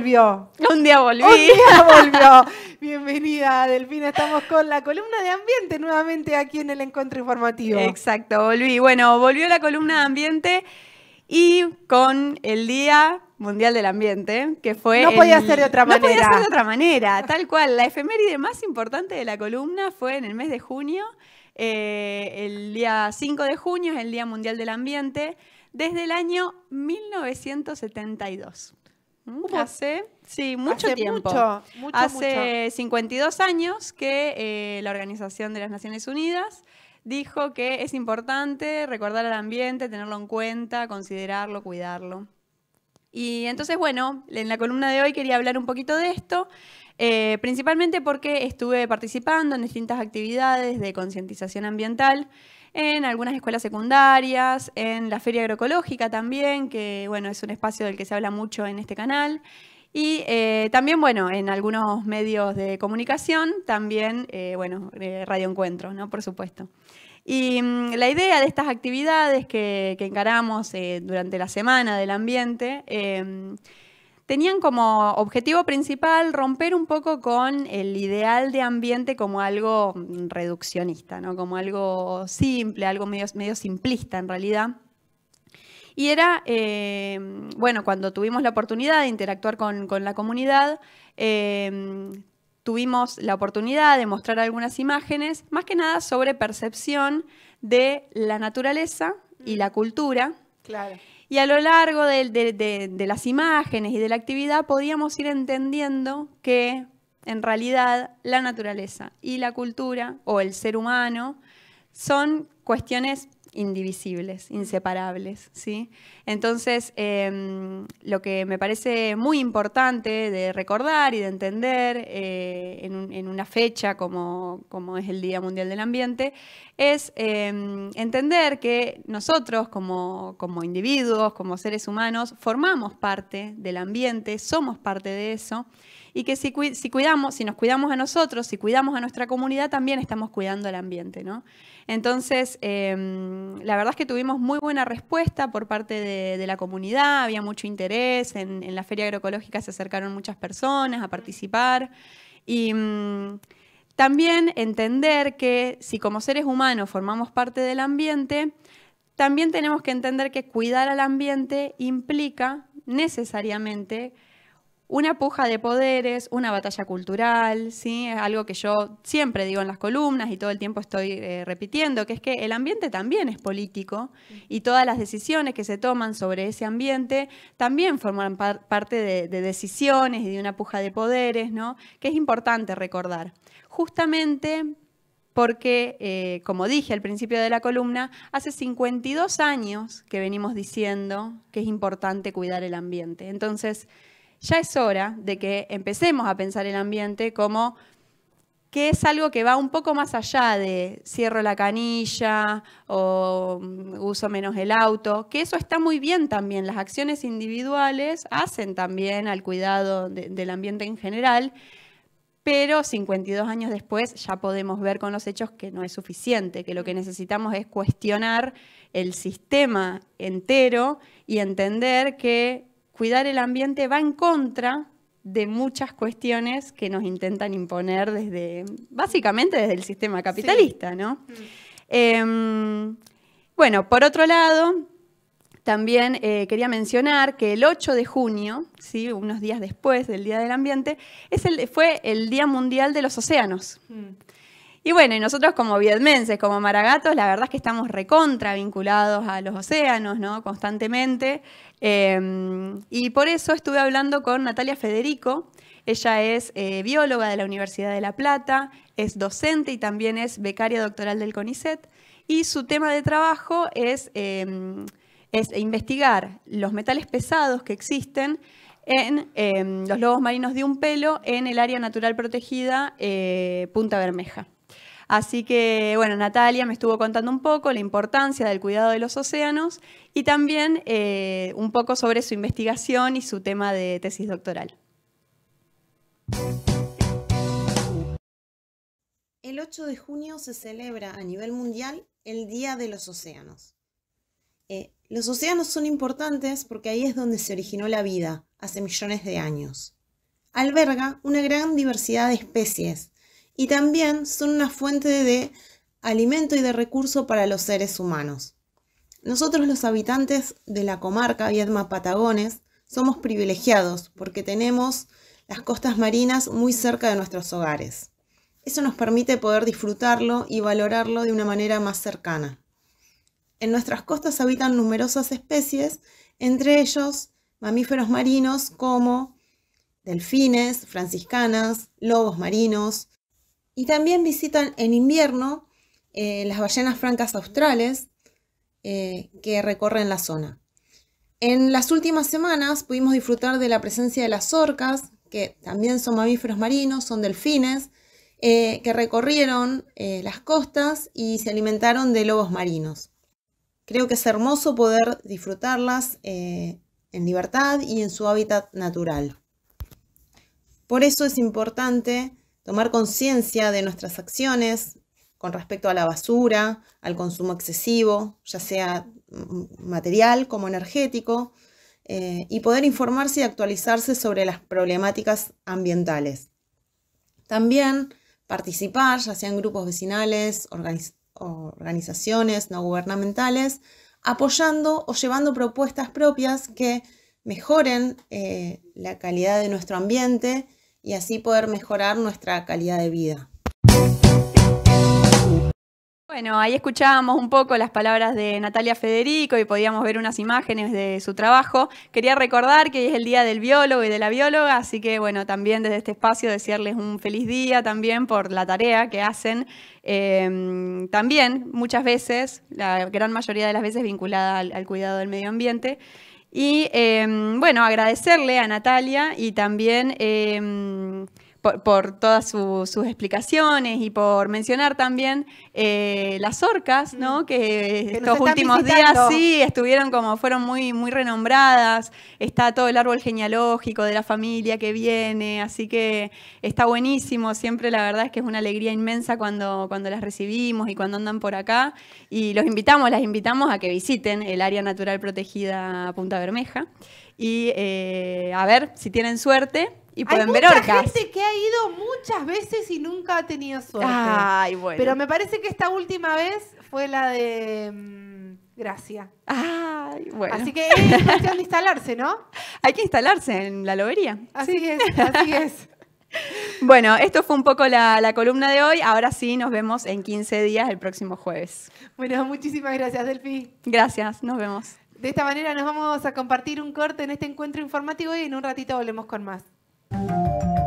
volvió. Un día volví. Un día volvió. Bienvenida, Delfina. Estamos con la columna de ambiente nuevamente aquí en el encuentro informativo. Exacto, volví. Bueno, volvió la columna de ambiente y con el día Mundial del Ambiente, que fue... No podía ser de otra manera. No podía ser de otra manera, tal cual. La efeméride más importante de la columna fue en el mes de junio. Eh, el día 5 de junio es el Día Mundial del Ambiente, desde el año 1972. Mm, hace, mucho tiempo. hace 52 años que eh, la Organización de las Naciones Unidas dijo que es importante recordar al ambiente, tenerlo en cuenta, considerarlo, cuidarlo. Y entonces, bueno, en la columna de hoy quería hablar un poquito de esto, eh, principalmente porque estuve participando en distintas actividades de concientización ambiental en algunas escuelas secundarias, en la Feria Agroecológica también, que bueno, es un espacio del que se habla mucho en este canal. Y eh, también, bueno, en algunos medios de comunicación, también, eh, bueno, eh, Por supuesto. Y mm, la idea de estas actividades que, que encaramos eh, durante la Semana del Ambiente tenían como objetivo principal romper un poco con el ideal de ambiente como algo reduccionista, ¿no? como algo simple, algo medio, simplista en realidad. Y era, eh, bueno, cuando tuvimos la oportunidad de interactuar con, la comunidad, eh, tuvimos la oportunidad de mostrar algunas imágenes, más que nada sobre percepción de la naturaleza y la cultura. Claro. Y a lo largo de, las imágenes y de la actividad podíamos ir entendiendo que en realidad la naturaleza y la cultura o el ser humano son cuestiones indivisibles, inseparables. ¿sí? Entonces, em, lo que me parece muy importante de recordar y de entender eh, en, una fecha como, como, es el Día Mundial del Ambiente es em, entender que nosotros como, como individuos, como seres humanos, formamos parte del ambiente, somos parte de eso y que si, cuidamos, si nos cuidamos a nosotros, si cuidamos a nuestra comunidad, también estamos cuidando al ambiente, ¿no? Entonces, em, la verdad es que tuvimos muy buena respuesta por parte de, la comunidad, había mucho interés, en, la feria agroecológica se acercaron muchas personas a participar y... Mm, también entender que si como seres humanos formamos parte del ambiente, también tenemos que entender que cuidar al ambiente implica necesariamente una puja de poderes, una batalla cultural, ¿sí? es algo que yo siempre digo en las columnas y todo el tiempo estoy eh, repitiendo, que es que el ambiente también es político y todas las decisiones que se toman sobre ese ambiente también forman parte de, decisiones y de una puja de poderes, ¿no? que es importante recordar. Justamente porque, eh, como dije al principio de la columna, hace 52 años que venimos diciendo que es importante cuidar el ambiente. Entonces, ya es hora de que empecemos a pensar el ambiente como que es algo que va un poco más allá de cierro la canilla o mm, uso menos el auto, que eso está muy bien también. Las acciones individuales hacen también al cuidado del ambiente en general, pero 52 años después ya podemos ver con los hechos que no es suficiente, que lo que necesitamos es cuestionar el sistema entero y entender que cuidar el ambiente va en contra de muchas cuestiones que nos intentan imponer desde, básicamente desde el sistema capitalista, mm. em, bueno, por otro lado, también eh, quería mencionar que el 8 de junio, ¿sí? unos días después del Día del Ambiente, fue el Día Mundial de los Océanos. Mm. Y bueno, nosotros como vietmenses, como maragatos, la verdad es que estamos recontra vinculados a los océanos, ¿no? Constantemente. Em, y por eso estuve hablando con Natalia Federico. Ella es eh, bióloga de la Universidad de La Plata, es docente y también es becaria doctoral del CONICET. Y su tema de trabajo es, em, investigar los metales pesados que existen en em, los lobos marinos de un pelo en el área natural protegida eh, Punta Bermeja. Así que, bueno, Natalia me estuvo contando un poco la importancia del cuidado de los océanos y también eh, un poco sobre su investigación y su tema de tesis doctoral. El 8 de junio se celebra a nivel mundial el Día de los Océanos. Eh, los océanos son importantes porque ahí es donde se originó la vida, hace millones de años. Alberga una gran diversidad de especies, y también son una fuente de alimento y de recurso para los seres humanos. Nosotros los habitantes de la comarca Viedma Patagones somos privilegiados porque tenemos las costas marinas muy cerca de nuestros hogares. Eso nos permite poder disfrutarlo y valorarlo de una manera más cercana. En nuestras costas habitan numerosas especies, entre ellos mamíferos marinos como delfines, franciscanas, lobos marinos, y también visitan en invierno eh, las ballenas francas australes eh, que recorren la zona. En las últimas semanas pudimos disfrutar de la presencia de las orcas, que también son mamíferos marinos, son delfines, eh, que recorrieron las costas y se alimentaron de lobos marinos. Creo que es hermoso poder disfrutarlas en libertad y en su hábitat natural. Por eso es importante tomar conciencia de nuestras acciones con respecto a la basura, al consumo excesivo, ya sea mm, material como energético, eh, y poder informarse y actualizarse sobre las problemáticas ambientales. También participar, ya sean grupos vecinales, organizaciones no gubernamentales, apoyando o llevando propuestas propias que mejoren eh, la calidad de nuestro ambiente y así poder mejorar nuestra calidad de vida. Bueno, ahí escuchábamos un poco las palabras de Natalia Federico y podíamos ver unas imágenes de su trabajo. Quería recordar que hoy es el Día del Biólogo y de la Bióloga, así que bueno, también desde este espacio desearles un feliz día también por la tarea que hacen. Em, también muchas veces, la gran mayoría de las veces vinculada al cuidado del medio ambiente. Y em, bueno, agradecerle a Natalia y también... Eh, por, todas sus explicaciones y por mencionar también eh, las orcas, ¿no? Que, estos últimos días sí estuvieron como fueron muy, muy renombradas. Está todo el árbol genealógico de la familia que viene, así que está buenísimo. Siempre la verdad es que es una alegría inmensa cuando, cuando las recibimos y cuando andan por acá. Y los invitamos, las invitamos a que visiten el área natural protegida Punta Bermeja. Y eh, a ver si tienen suerte, y pueden ver mucha gente que ha ido muchas veces y nunca ha tenido suerte. Ay, bueno. Pero me parece que esta última vez fue la de mm, Gracia. Ay, bueno. Así que es cuestión de instalarse, ¿no? Hay que instalarse en la lobería. Así es, así es. Bueno, esto fue un poco la, la, columna de hoy. Ahora sí, nos vemos en 15 días el próximo jueves. Bueno, muchísimas gracias, Delfi. Gracias, nos vemos. De esta manera nos vamos a compartir un corte en este encuentro informativo y en un ratito volvemos con más. Thank you.